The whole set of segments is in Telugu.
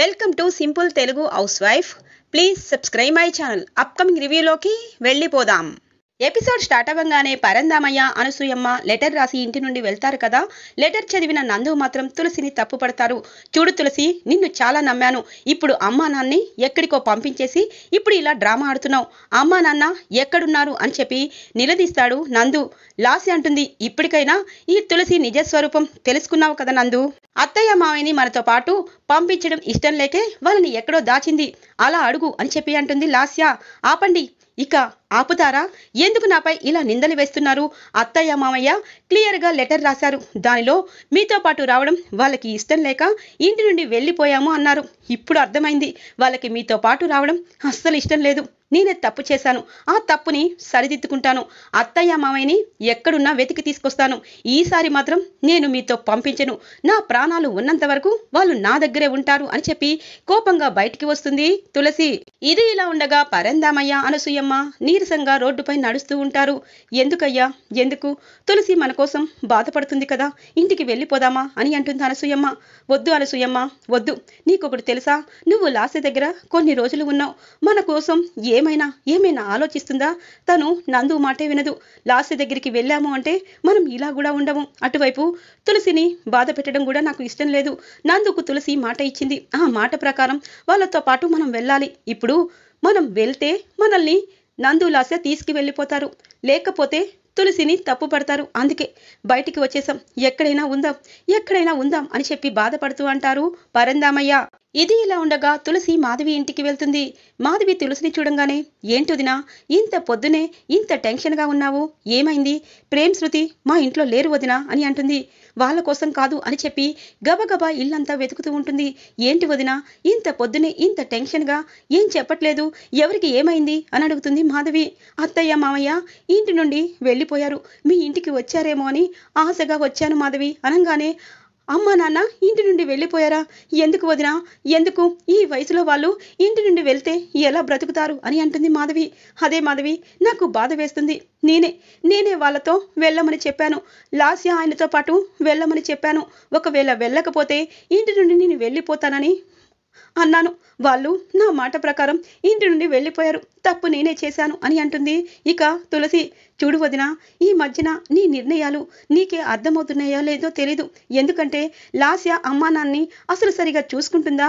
welcome to simple Telugu house wife please subscribe my channel upcoming రివ్యూలోకి వెళ్ళిపోదాం ఎపిసోడ్ స్టార్ట్ అవ్వగానే పరందామయ్య అనసూయమ్మ లెటర్ రాసి ఇంటి నుండి వెళ్తారు కదా లెటర్ చదివిన నందు మాత్రం తులసిని తప్పుపడతారు చూడు తులసి నిన్ను చాలా నమ్మాను ఇప్పుడు అమ్మా నాన్ని ఎక్కడికో పంపించేసి ఇప్పుడు ఇలా డ్రామా ఆడుతున్నావు అమ్మా నాన్న ఎక్కడున్నారు అని చెప్పి నిలదీస్తాడు నందు లాసి అంటుంది ఇప్పటికైనా ఈ తులసి నిజస్వరూపం తెలుసుకున్నావు కదా నందు అత్తయ్య మావయ్యని మనతో పాటు పంపించడం ఇష్టం లేకే వాళ్ళని ఎక్కడో దాచింది అలా అడుగు అని చెప్పి అంటుంది లాస్య ఆపండి ఇక ఆపుతారా ఎందుకు నాపై ఇలా నిందలు వేస్తున్నారు అత్తయ్య మామయ్య క్లియర్గా లెటర్ రాశారు దానిలో మీతో పాటు రావడం వాళ్ళకి ఇష్టం లేక ఇంటి నుండి వెళ్ళిపోయాము అన్నారు ఇప్పుడు అర్థమైంది వాళ్ళకి మీతో పాటు రావడం అస్సలు ఇష్టం లేదు నేనే తప్పు చేశాను ఆ తప్పుని సరిదిద్దుకుంటాను అత్తయ్య మామయ్యని ఎక్కడున్నా వెతికి తీసుకొస్తాను ఈసారి మాత్రం నేను మీతో పంపించను నా ప్రాణాలు ఉన్నంత వరకు వాళ్ళు నా దగ్గరే ఉంటారు అని చెప్పి కోపంగా బయటికి వస్తుంది తులసి ఇది ఇలా ఉండగా పరందామయ్య అనసూయమ్మ నీరసంగా రోడ్డుపై నడుస్తూ ఉంటారు ఎందుకయ్యా ఎందుకు తులసి మన కోసం బాధపడుతుంది కదా ఇంటికి వెళ్ళిపోదామా అని అంటుంది అనసూయమ్మ వద్దు అనసూయమ్మ వద్దు నీకొకటి తెలుసా నువ్వు లాస్య దగ్గర కొన్ని రోజులు ఉన్నావు మన కోసం ఏమైనా ఏమైనా ఆలోచిస్తుందా తను నందు మాటే వినదు లాస్య దగ్గరికి వెళ్ళాము అంటే మనం ఇలా కూడా ఉండము అటువైపు తులసిని బాధ పెట్టడం కూడా నాకు ఇష్టం లేదు నందుకు తులసి మాట ఇచ్చింది ఆ మాట ప్రకారం వాళ్ళతో పాటు మనం వెళ్ళాలి ఇప్పుడు ఉన్నప్పుడు మనం వెళ్తే మనల్ని నందులాస వెళ్ళిపోతారు లేకపోతే తులసిని తప్పుపడతారు అందుకే బయటికి వచ్చేసాం ఎక్కడైనా ఉందాం ఎక్కడైనా ఉందాం అని చెప్పి బాధపడుతూ అంటారు పరందామయ్య ఇది ఇలా ఉండగా తులసి మాధవి ఇంటికి వెళ్తుంది మాధవి తులసిని చూడంగానే ఏంటొదినా ఇంత పొద్దునే ఇంత టెన్షన్గా ఉన్నావు ఏమైంది ప్రేమ్ శృతి మా ఇంట్లో లేరు వదినా అని అంటుంది వాళ్ళ కోసం కాదు అని చెప్పి గబగబా ఇల్లంతా వెతుకుతూ ఉంటుంది ఏంటి వదినా ఇంత పొద్దునే ఇంత టెన్షన్గా ఏం చెప్పట్లేదు ఎవరికి ఏమైంది అని అడుగుతుంది మాధవి అత్తయ్య మామయ్య ఇంటి నుండి వెళ్ళిపోయారు మీ ఇంటికి వచ్చారేమో అని ఆశగా వచ్చాను మాధవి అనంగానే అమ్మా నాన్న ఇంటి నుండి వెళ్ళిపోయారా ఎందుకు వదినా ఎందుకు ఈ వయసులో వాళ్ళు ఇంటి నుండి వెళ్తే ఎలా బ్రతుకుతారు అని అంటుంది మాధవి అదే మాధవి నాకు బాధ వేస్తుంది నేనే నేనే వాళ్ళతో వెళ్ళమని చెప్పాను లాస్య ఆయనతో పాటు వెళ్ళమని చెప్పాను ఒకవేళ వెళ్ళకపోతే ఇంటి నుండి నేను వెళ్ళిపోతానని అన్నాను వాళ్ళు నా మాట ప్రకారం ఇంటి నుండి వెళ్ళిపోయారు తప్పు నేనే చేశాను అని అంటుంది ఇక తులసి చూడు వదిన ఈ మధ్యన నీ నిర్ణయాలు నీకే అర్థమవుతున్నాయో లేదో తెలీదు ఎందుకంటే లాస్య అమ్మానాన్ని అసలు సరిగా చూసుకుంటుందా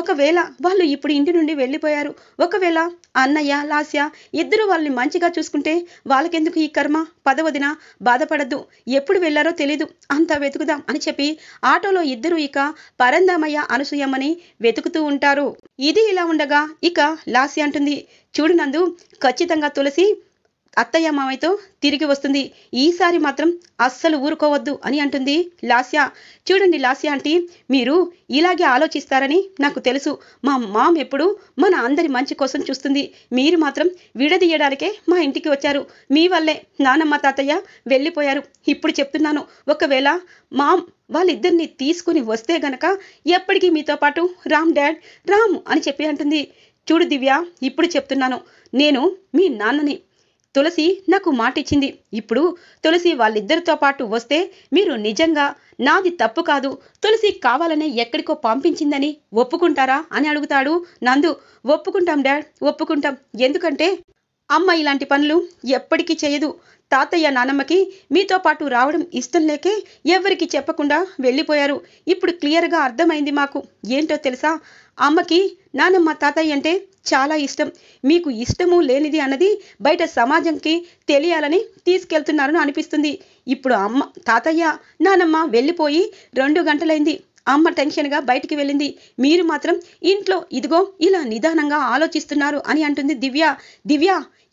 ఒకవేళ వాళ్ళు ఇప్పుడు ఇంటి నుండి వెళ్ళిపోయారు ఒకవేళ అన్నయ్య లాస్య ఇద్దరు వాళ్ళని మంచిగా చూసుకుంటే వాళ్ళకెందుకు ఈ కర్మ పదవదిన బాధపడద్దు ఎప్పుడు వెళ్ళారో తెలీదు అంతా వెతుకుదాం అని చెప్పి ఆటోలో ఇద్దరు ఇక పరందామయ్య అనసూయమ్మని వెతుకుతూ ఉంటారు ఇది ఇలా ఉండగా ఇక లాస్య అంటుంది చూడు నందు ఖచ్చితంగా తులసి అత్తయ్య మామయ్యతో తిరిగి వస్తుంది ఈసారి మాత్రం అస్సలు ఊరుకోవద్దు అని అంటుంది లాస్య చూడండి లాస్య అంటే మీరు ఇలాగే ఆలోచిస్తారని నాకు తెలుసు మా మామ్ ఎప్పుడు మన అందరి మంచి కోసం చూస్తుంది మీరు మాత్రం విడదీయడానికే మా ఇంటికి వచ్చారు మీ వల్లే నానమ్మ తాతయ్య వెళ్ళిపోయారు ఇప్పుడు చెప్తున్నాను ఒకవేళ మామ్ వాళ్ళిద్దరిని తీసుకుని వస్తే గనక ఎప్పటికీ మీతో పాటు రామ్ డాడ్ రామ్ అని చెప్పి అంటుంది చూడు దివ్య ఇప్పుడు చెప్తున్నాను నేను మీ నాన్నని తులసి నాకు మాటిచ్చింది ఇప్పుడు తులసి వాళ్ళిద్దరితో పాటు వస్తే మీరు నిజంగా నాది తప్పు కాదు తులసి కావాలనే ఎక్కడికో పంపించిందని ఒప్పుకుంటారా అని అడుగుతాడు నందు ఒప్పుకుంటాం డాడ్ ఒప్పుకుంటాం ఎందుకంటే అమ్మ ఇలాంటి పనులు ఎప్పటికీ చేయదు తాతయ్య నానమ్మకి మీతో పాటు రావడం ఇష్టం లేకే ఎవరికి చెప్పకుండా వెళ్ళిపోయారు ఇప్పుడు క్లియర్గా అర్థమైంది మాకు ఏంటో తెలుసా అమ్మకి నానమ్మ తాతయ్య అంటే చాలా ఇష్టం మీకు ఇష్టము లేనిది అన్నది బయట సమాజంకి తెలియాలని తీసుకెళ్తున్నారని అనిపిస్తుంది ఇప్పుడు అమ్మ తాతయ్య నానమ్మ వెళ్ళిపోయి రెండు గంటలైంది అమ్మ టెన్షన్గా బయటికి వెళ్ళింది మీరు మాత్రం ఇంట్లో ఇదిగో ఇలా నిదానంగా ఆలోచిస్తున్నారు అని అంటుంది దివ్య దివ్య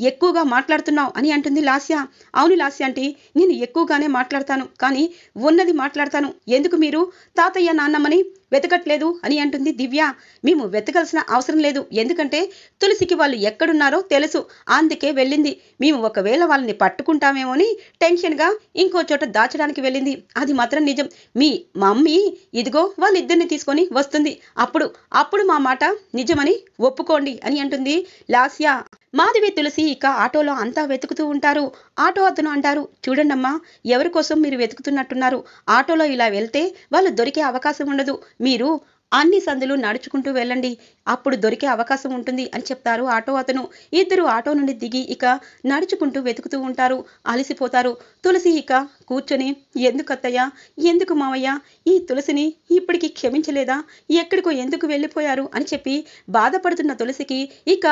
ఎక్కువగా మాట్లాడుతున్నావు అని అంటుంది లాస్య అవును లాస్య అంటే నేను ఎక్కువగానే మాట్లాడతాను కానీ ఉన్నది మాట్లాడతాను ఎందుకు మీరు తాతయ్య నాన్నమ్మని వెతకట్లేదు అని అంటుంది దివ్య మేము వెతకాల్సిన అవసరం లేదు ఎందుకంటే తులసికి వాళ్ళు ఎక్కడున్నారో తెలుసు అందుకే వెళ్ళింది మేము ఒకవేళ వాళ్ళని పట్టుకుంటామేమో అని టెన్షన్గా ఇంకో చోట దాచడానికి వెళ్ళింది అది మాత్రం నిజం మీ మమ్మీ ఇదిగో వాళ్ళిద్దరిని తీసుకొని వస్తుంది అప్పుడు అప్పుడు మా మాట నిజమని ఒప్పుకోండి అని అంటుంది లాస్యా మాధవి తులసి ఇక ఆటోలో అంతా వెతుకుతూ ఉంటారు ఆటో అతను అంటారు చూడండమ్మా ఎవరి కోసం మీరు వెతుకుతున్నట్టున్నారు ఆటోలో ఇలా వెళ్తే వాళ్ళు దొరికే అవకాశం ఉండదు మీరు అన్ని సందులు నడుచుకుంటూ వెళ్ళండి అప్పుడు దొరికే అవకాశం ఉంటుంది అని చెప్తారు ఆటో అతను ఇద్దరు ఆటో నుండి దిగి ఇక నడుచుకుంటూ వెతుకుతూ ఉంటారు అలసిపోతారు తులసి ఇక కూర్చొని ఎందుకు ఎందుకు మావయ్య ఈ తులసిని ఇప్పటికి క్షమించలేదా ఎక్కడికో ఎందుకు వెళ్ళిపోయారు అని చెప్పి బాధపడుతున్న తులసికి ఇక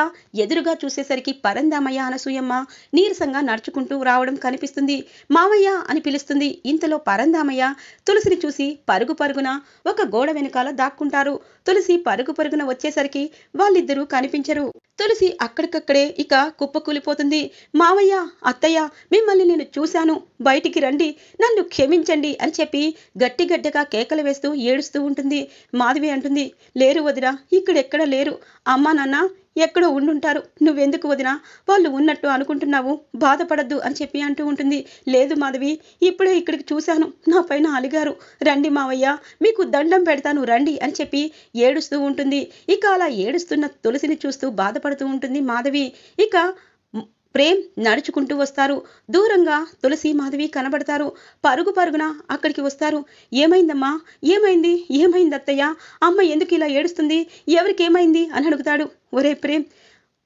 ఎదురుగా చూసేసరికి పరందామయ్య అనసూయమ్మ నీరసంగా నడుచుకుంటూ రావడం కనిపిస్తుంది మావయ్య అని పిలుస్తుంది ఇంతలో పరందామయ్య తులసిని చూసి పరుగు పరుగున ఒక గోడ వెనుకాల దాక్కు దాక్కుంటారు తులసి పరుగు పరుగున వచ్చేసరికి వాళ్ళిద్దరూ కనిపించరు తులసి అక్కడికక్కడే ఇక కుప్పకూలిపోతుంది మావయ్య అత్తయ్య మిమ్మల్ని నేను చూశాను బయటికి రండి నన్ను క్షమించండి అని చెప్పి గట్టిగడ్డగా కేకలు వేస్తూ ఏడుస్తూ ఉంటుంది మాధవి అంటుంది లేరు వదిరా ఇక్కడెక్కడ లేరు అమ్మా నాన్న ఎక్కడో ఉండుంటారు నువ్వెందుకు వదినా వాళ్ళు ఉన్నట్టు అనుకుంటున్నావు బాధపడద్దు అని చెప్పి అంటూ ఉంటుంది లేదు మాధవి ఇప్పుడే ఇక్కడికి చూశాను నా పైన అలిగారు రండి మావయ్య మీకు దండం పెడతాను రండి అని చెప్పి ఏడుస్తూ ఉంటుంది ఇక అలా ఏడుస్తున్న తులసిని చూస్తూ బాధపడుతూ ఉంటుంది మాధవి ఇక ప్రేమ్ నడుచుకుంటూ వస్తారు దూరంగా తులసి మాధవి కనబడతారు పరుగు పరుగున అక్కడికి వస్తారు ఏమైందమ్మా ఏమైంది ఏమైంది అత్తయ్య అమ్మ ఎందుకు ఇలా ఏడుస్తుంది ఎవరికి ఏమైంది అని అడుగుతాడు ఒరే ప్రేమ్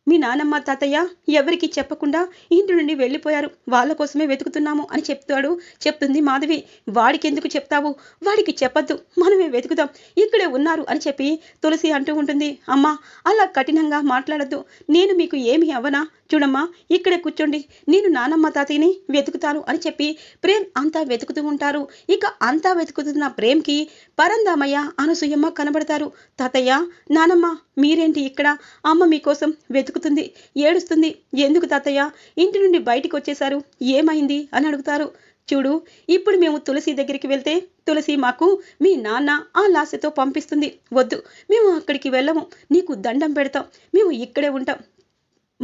మీ నానమ్మ తాతయ్య ఎవరికి చెప్పకుండా ఇంటి నుండి వెళ్ళిపోయారు వాళ్ళ కోసమే వెతుకుతున్నాము అని చెప్తాడు చెప్తుంది మాధవి వాడికి ఎందుకు చెప్తావు వాడికి చెప్పద్దు మనమే వెతుకుదాం ఇక్కడే ఉన్నారు అని చెప్పి తులసి అంటూ ఉంటుంది అమ్మా అలా కఠినంగా మాట్లాడద్దు నేను మీకు ఏమి అవ్వనా చూడమ్మా ఇక్కడే కూర్చోండి నేను నానమ్మ తాతయ్యని వెతుకుతాను అని చెప్పి ప్రేమ్ అంతా వెతుకుతూ ఉంటారు ఇక అంతా వెతుకుతున్న ప్రేమ్కి పరందామయ్య అనసూయమ్మ కనబడతారు తాతయ్య నానమ్మ మీరేంటి ఇక్కడ అమ్మ మీకోసం వెతుకుతుంది ఏడుస్తుంది ఎందుకు తాతయ్య ఇంటి నుండి బయటికి వచ్చేశారు ఏమైంది అని అడుగుతారు చూడు ఇప్పుడు మేము తులసి దగ్గరికి వెళ్తే తులసి మాకు మీ నాన్న ఆ లాసతో పంపిస్తుంది వద్దు మేము అక్కడికి వెళ్ళము నీకు దండం పెడతాం మేము ఇక్కడే ఉంటాం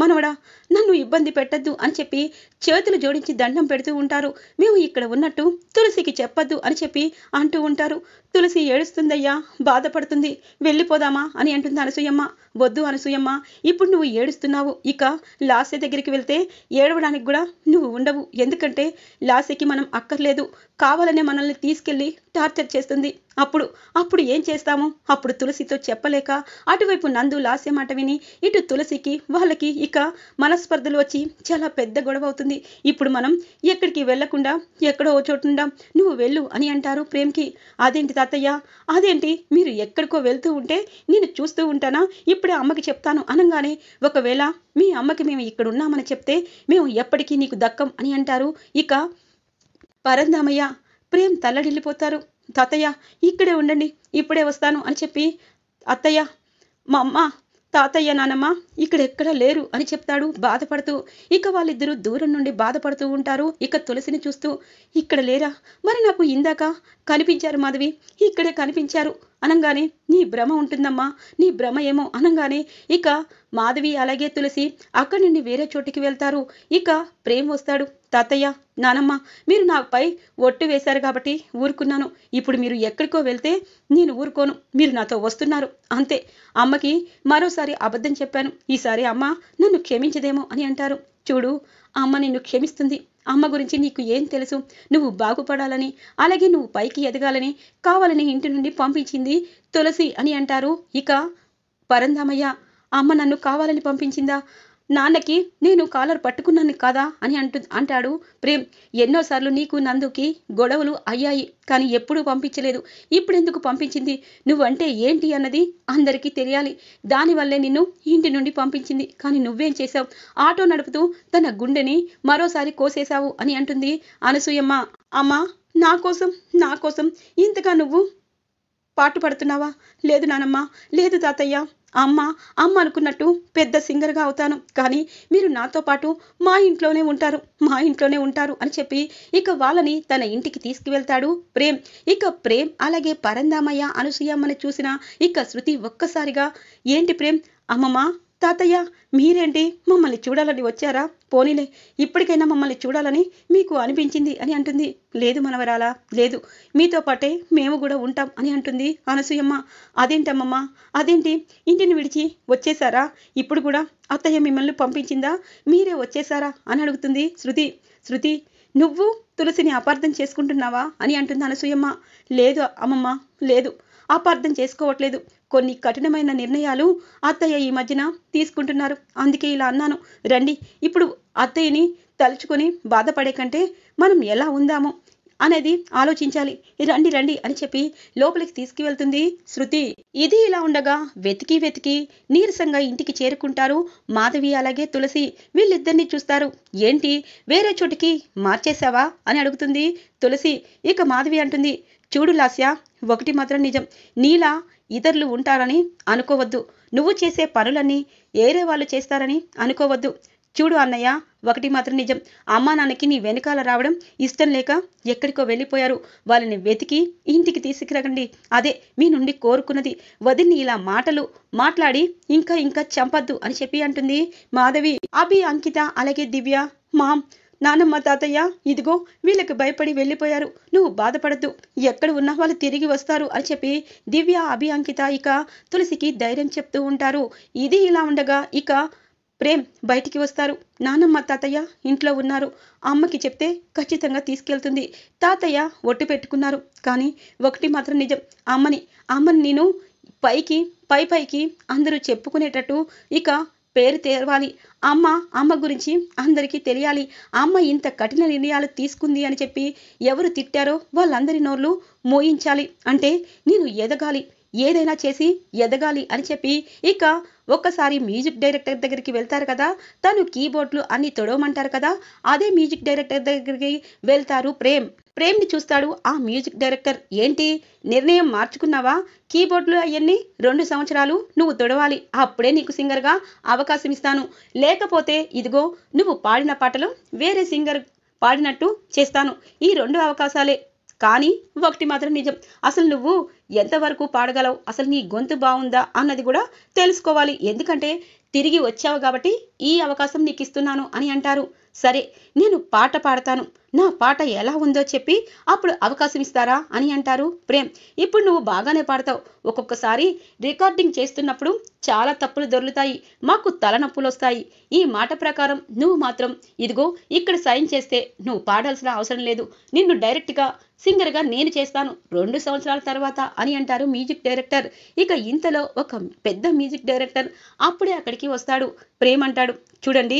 మనవడా నన్ను ఇబ్బంది పెట్టద్దు అని చెప్పి చేతులు జోడించి దండం పెడుతూ ఉంటారు మేము ఇక్కడ ఉన్నట్టు తులసికి చెప్పద్దు అని చెప్పి అంటూ ఉంటారు తులసి ఏడుస్తుందయ్యా బాధపడుతుంది వెళ్ళిపోదామా అని అంటుంది అనసూయమ్మ వద్దు అనసూయమ్మ ఇప్పుడు నువ్వు ఏడుస్తున్నావు ఇక లాసే దగ్గరికి వెళ్తే ఏడవడానికి కూడా నువ్వు ఉండవు ఎందుకంటే లాసేకి మనం అక్కర్లేదు కావాలనే మనల్ని తీసుకెళ్ళి టార్చర్ చేస్తుంది అప్పుడు అప్పుడు ఏం చేస్తాము అప్పుడు తులసితో చెప్పలేక అటువైపు నందు లాసే మాట విని ఇటు తులసికి వాళ్ళకి ఇక మనస్పర్ధలు వచ్చి చాలా పెద్ద గొడవ అవుతుంది ఇప్పుడు మనం ఎక్కడికి వెళ్లకుండా ఎక్కడో చోటుండాం నువ్వు వెళ్ళు అని అంటారు ప్రేమ్కి అదేంటి తాతయ్య అదేంటి మీరు ఎక్కడికో వెళ్తూ ఉంటే నేను చూస్తూ ఉంటానా ఇప్పుడే అమ్మకి చెప్తాను అనగానే ఒకవేళ మీ అమ్మకి మేము ఇక్కడ ఉన్నామని చెప్తే మేము ఎప్పటికీ నీకు దక్కం అని అంటారు ఇక పరందామయ్య ప్రేమ్ తల్లడిల్లిపోతారు తాతయ్య ఇక్కడే ఉండండి ఇప్పుడే వస్తాను అని చెప్పి అత్తయ్య మా అమ్మ తాతయ్య నానమ్మ ఎక్కడ లేరు అని చెప్తాడు బాధపడుతూ ఇక వాళ్ళిద్దరూ దూరం నుండి బాధపడుతూ ఉంటారు ఇక తులసిని చూస్తూ ఇక్కడ లేరా మరి నాకు ఇందాక కనిపించారు మాధవి ఇక్కడే కనిపించారు అనగానే నీ భ్రమ ఉంటుందమ్మా నీ భ్రమ ఏమో అనగానే ఇక మాధవి అలాగే తులసి అక్కడి నుండి వేరే చోటికి వెళ్తారు ఇక ప్రేమ్ వస్తాడు తాతయ్య నానమ్మ మీరు నాపై ఒట్టు వేశారు కాబట్టి ఊరుకున్నాను ఇప్పుడు మీరు ఎక్కడికో వెళ్తే నేను ఊరుకోను మీరు నాతో వస్తున్నారు అంతే అమ్మకి మరోసారి అబద్ధం చెప్పాను ఈసారి అమ్మ నన్ను క్షమించదేమో అని అంటారు చూడు అమ్మ నిన్ను క్షమిస్తుంది అమ్మ గురించి నీకు ఏం తెలుసు నువ్వు బాగుపడాలని అలాగే నువ్వు పైకి ఎదగాలని కావాలని ఇంటి నుండి పంపించింది తులసి అని అంటారు ఇక పరంధామయ్య అమ్మ నన్ను కావాలని పంపించిందా నాన్నకి నేను కాలర్ పట్టుకున్నాను కదా అని అంటు అంటాడు ప్రేమ్ ఎన్నోసార్లు నీకు నందుకి గొడవలు అయ్యాయి కానీ ఎప్పుడూ పంపించలేదు ఇప్పుడు ఎందుకు పంపించింది నువ్వంటే ఏంటి అన్నది అందరికీ తెలియాలి దానివల్లే నిన్ను ఇంటి నుండి పంపించింది కానీ నువ్వేం చేశావు ఆటో నడుపుతూ తన గుండెని మరోసారి కోసేశావు అని అంటుంది అనసూయమ్మ అమ్మా నా కోసం నా కోసం ఇంతగా నువ్వు పాటు పడుతున్నావా లేదు నానమ్మ లేదు తాతయ్య అమ్మ అమ్మ అనుకున్నట్టు పెద్ద సింగర్గా అవుతాను కానీ మీరు నాతో పాటు మా ఇంట్లోనే ఉంటారు మా ఇంట్లోనే ఉంటారు అని చెప్పి ఇక వాళ్ళని తన ఇంటికి తీసుకువెళ్తాడు ప్రేమ్ ఇక ప్రేమ్ అలాగే పరందామయ్య అనసూయమ్మని చూసిన ఇక శృతి ఒక్కసారిగా ఏంటి ప్రేమ్ అమ్మమ్మ తాతయ్య మీరేంటి మమ్మల్ని చూడాలని వచ్చారా పోనీలే ఇప్పటికైనా మమ్మల్ని చూడాలని మీకు అనిపించింది అని అంటుంది లేదు మనవరాలా లేదు మీతో పాటే మేము కూడా ఉంటాం అని అంటుంది అనసూయమ్మ అదేంటమ్మమ్మ అదేంటి ఇంటిని విడిచి వచ్చేసారా ఇప్పుడు కూడా అత్తయ్య మిమ్మల్ని పంపించిందా మీరే వచ్చేసారా అని అడుగుతుంది శృతి శృతి నువ్వు తులసిని అపార్థం చేసుకుంటున్నావా అని అంటుంది అనసూయమ్మ లేదు అమ్మమ్మ లేదు అపార్థం చేసుకోవట్లేదు కొన్ని కఠినమైన నిర్ణయాలు అత్తయ్య ఈ మధ్యన తీసుకుంటున్నారు అందుకే ఇలా అన్నాను రండి ఇప్పుడు అత్తయ్యని తలుచుకొని బాధపడే కంటే మనం ఎలా ఉందామో అనేది ఆలోచించాలి రండి రండి అని చెప్పి లోపలికి తీసుకువెళ్తుంది శృతి ఇది ఇలా ఉండగా వెతికి వెతికి నీరసంగా ఇంటికి చేరుకుంటారు మాధవి అలాగే తులసి వీళ్ళిద్దరిని చూస్తారు ఏంటి వేరే చోటికి మార్చేశావా అని అడుగుతుంది తులసి ఇక మాధవి అంటుంది చూడు లాస్య ఒకటి మాత్రం నిజం నీలా ఇతరులు ఉంటారని అనుకోవద్దు నువ్వు చేసే పనులన్నీ ఏరే వాళ్ళు చేస్తారని అనుకోవద్దు చూడు అన్నయ్య ఒకటి మాత్రం నిజం అమ్మా నాన్నకి నీ వెనకాల రావడం ఇష్టం లేక ఎక్కడికో వెళ్ళిపోయారు వాళ్ళని వెతికి ఇంటికి తీసుకురగండి అదే మీ నుండి కోరుకున్నది వదిని ఇలా మాటలు మాట్లాడి ఇంకా ఇంకా చంపద్దు అని చెప్పి అంటుంది మాధవి అభి అంకిత అలాగే దివ్య మామ్ నానమ్మ తాతయ్య ఇదిగో వీళ్ళకి భయపడి వెళ్ళిపోయారు నువ్వు బాధపడద్దు ఎక్కడ ఉన్నా వాళ్ళు తిరిగి వస్తారు అని చెప్పి దివ్య అభి అంకిత ఇక తులసికి ధైర్యం చెప్తూ ఉంటారు ఇది ఇలా ఉండగా ఇక ప్రేమ్ బయటికి వస్తారు నానమ్మ తాతయ్య ఇంట్లో ఉన్నారు అమ్మకి చెప్తే ఖచ్చితంగా తీసుకెళ్తుంది తాతయ్య ఒట్టు పెట్టుకున్నారు కానీ ఒకటి మాత్రం నిజం అమ్మని అమ్మని నేను పైకి పై పైకి అందరూ చెప్పుకునేటట్టు ఇక పేరు తేవాలి అమ్మ అమ్మ గురించి అందరికీ తెలియాలి అమ్మ ఇంత కఠిన నిర్ణయాలు తీసుకుంది అని చెప్పి ఎవరు తిట్టారో వాళ్ళందరి నోర్లు మోయించాలి అంటే నేను ఎదగాలి ఏదైనా చేసి ఎదగాలి అని చెప్పి ఇక ఒక్కసారి మ్యూజిక్ డైరెక్టర్ దగ్గరికి వెళ్తారు కదా తను కీబోర్డ్లు అన్ని తొడవమంటారు కదా అదే మ్యూజిక్ డైరెక్టర్ దగ్గరికి వెళ్తారు ప్రేమ్ ప్రేమ్ని చూస్తాడు ఆ మ్యూజిక్ డైరెక్టర్ ఏంటి నిర్ణయం మార్చుకున్నావా కీబోర్డ్లు అవన్నీ రెండు సంవత్సరాలు నువ్వు తొడవాలి అప్పుడే నీకు సింగర్గా అవకాశం ఇస్తాను లేకపోతే ఇదిగో నువ్వు పాడిన పాటలు వేరే సింగర్ పాడినట్టు చేస్తాను ఈ రెండు అవకాశాలే కానీ ఒకటి మాత్రం నిజం అసలు నువ్వు ఎంతవరకు పాడగలవు అసలు నీ గొంతు బాగుందా అన్నది కూడా తెలుసుకోవాలి ఎందుకంటే తిరిగి వచ్చావు కాబట్టి ఈ అవకాశం నీకు ఇస్తున్నాను అని అంటారు సరే నేను పాట పాడతాను నా పాట ఎలా ఉందో చెప్పి అప్పుడు అవకాశం ఇస్తారా అని అంటారు ప్రేమ్ ఇప్పుడు నువ్వు బాగానే పాడతావు ఒక్కొక్కసారి రికార్డింగ్ చేస్తున్నప్పుడు చాలా తప్పులు దొరుకుతాయి మాకు తలనొప్పులు వస్తాయి ఈ మాట ప్రకారం నువ్వు మాత్రం ఇదిగో ఇక్కడ సైన్ చేస్తే నువ్వు పాడాల్సిన అవసరం లేదు నిన్ను డైరెక్ట్గా సింగర్గా నేను చేస్తాను రెండు సంవత్సరాల తర్వాత అని అంటారు మ్యూజిక్ డైరెక్టర్ ఇక ఇంతలో ఒక పెద్ద మ్యూజిక్ డైరెక్టర్ అప్పుడే అక్కడికి వస్తాడు ప్రేమ్ అంటాడు చూడండి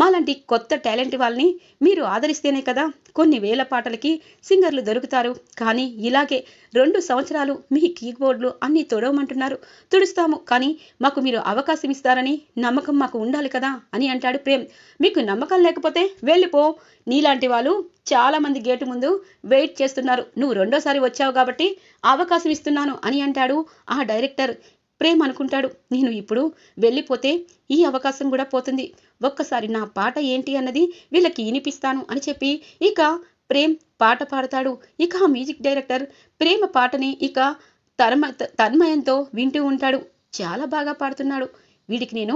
మాలాంటి కొత్త టాలెంట్ వాళ్ళని మీరు ఆదరిస్తేనే కదా కొన్ని వేల పాటలకి సింగర్లు దొరుకుతారు కానీ ఇలాగే రెండు సంవత్సరాలు మీ కీబోర్డ్లు అన్నీ తొడవమంటున్నారు తుడుస్తాము కానీ మాకు మీరు అవకాశం ఇస్తారని నమ్మకం మాకు ఉండాలి కదా అని అంటాడు ప్రేమ్ మీకు నమ్మకం లేకపోతే వెళ్ళిపో నీలాంటి వాళ్ళు చాలామంది గేటు ముందు వెయిట్ చేస్తున్నారు నువ్వు రెండోసారి వచ్చావు కాబట్టి అవకాశం ఇస్తున్నాను అని అంటాడు ఆ డైరెక్టర్ ప్రేమ్ అనుకుంటాడు నేను ఇప్పుడు వెళ్ళిపోతే ఈ అవకాశం కూడా పోతుంది ఒక్కసారి నా పాట ఏంటి అన్నది వీళ్ళకి వినిపిస్తాను అని చెప్పి ఇక ప్రేమ్ పాట పాడతాడు ఇక ఆ మ్యూజిక్ డైరెక్టర్ ప్రేమ పాటని ఇక తన్మ తన్మయంతో వింటూ ఉంటాడు చాలా బాగా పాడుతున్నాడు వీడికి నేను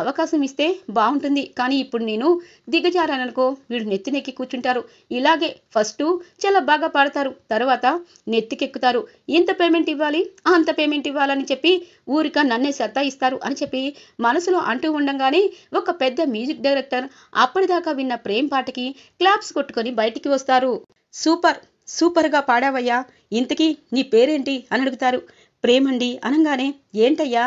అవకాశం ఇస్తే బాగుంటుంది కానీ ఇప్పుడు నేను దిగజారాననుకో వీడు నెత్తినెక్కి కూర్చుంటారు ఇలాగే ఫస్ట్ చాలా బాగా పాడతారు తర్వాత నెత్తికెక్కుతారు ఎంత పేమెంట్ ఇవ్వాలి అంత పేమెంట్ ఇవ్వాలని చెప్పి ఊరిక నన్నే సత్తా ఇస్తారు అని చెప్పి మనసులో అంటూ ఉండగానే ఒక పెద్ద మ్యూజిక్ డైరెక్టర్ అప్పటిదాకా విన్న ప్రేమ్ పాటకి క్లాప్స్ కొట్టుకొని బయటికి వస్తారు సూపర్ సూపర్గా పాడావయ్యా ఇంతకీ నీ పేరేంటి అని అడుగుతారు ప్రేమండి అనగానే ఏంటయ్యా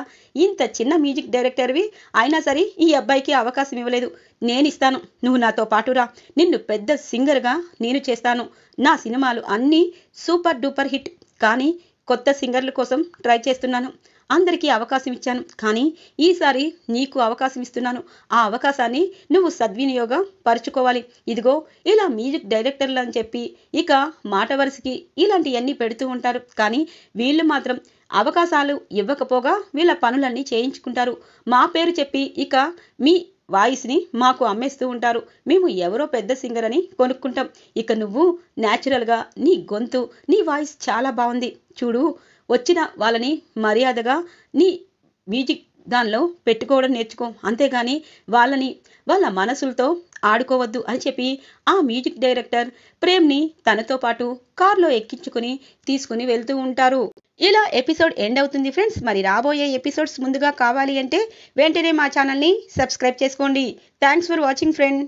ఇంత చిన్న మ్యూజిక్ డైరెక్టర్వి అయినా సరే ఈ అబ్బాయికి అవకాశం ఇవ్వలేదు నేను ఇస్తాను నువ్వు నాతో పాటురా నిన్ను పెద్ద సింగర్గా నేను చేస్తాను నా సినిమాలు అన్నీ సూపర్ డూపర్ హిట్ కానీ కొత్త సింగర్ల కోసం ట్రై చేస్తున్నాను అందరికీ అవకాశం ఇచ్చాను కానీ ఈసారి నీకు అవకాశం ఇస్తున్నాను ఆ అవకాశాన్ని నువ్వు సద్వినియోగం పరుచుకోవాలి ఇదిగో ఇలా మ్యూజిక్ డైరెక్టర్లు అని చెప్పి ఇక మాట వరుసకి ఇలాంటివన్నీ పెడుతూ ఉంటారు కానీ వీళ్ళు మాత్రం అవకాశాలు ఇవ్వకపోగా వీళ్ళ పనులన్నీ చేయించుకుంటారు మా పేరు చెప్పి ఇక మీ వాయిస్ని మాకు అమ్మేస్తూ ఉంటారు మేము ఎవరో పెద్ద సింగర్ అని కొనుక్కుంటాం ఇక నువ్వు న్యాచురల్గా నీ గొంతు నీ వాయిస్ చాలా బాగుంది చూడు వచ్చిన వాళ్ళని మర్యాదగా నీ మ్యూజిక్ దానిలో పెట్టుకోవడం నేర్చుకో అంతేగాని వాళ్ళని వాళ్ళ మనసులతో ఆడుకోవద్దు అని చెప్పి ఆ మ్యూజిక్ డైరెక్టర్ ప్రేమ్ని తనతో పాటు కార్లో ఎక్కించుకుని తీసుకుని వెళ్తూ ఉంటారు ఇలా ఎపిసోడ్ ఎండ్ అవుతుంది ఫ్రెండ్స్ మరి రాబోయే ఎపిసోడ్స్ ముందుగా కావాలి అంటే వెంటనే మా ఛానల్ని సబ్స్క్రైబ్ చేసుకోండి థ్యాంక్స్ ఫర్ వాచింగ్ ఫ్రెండ్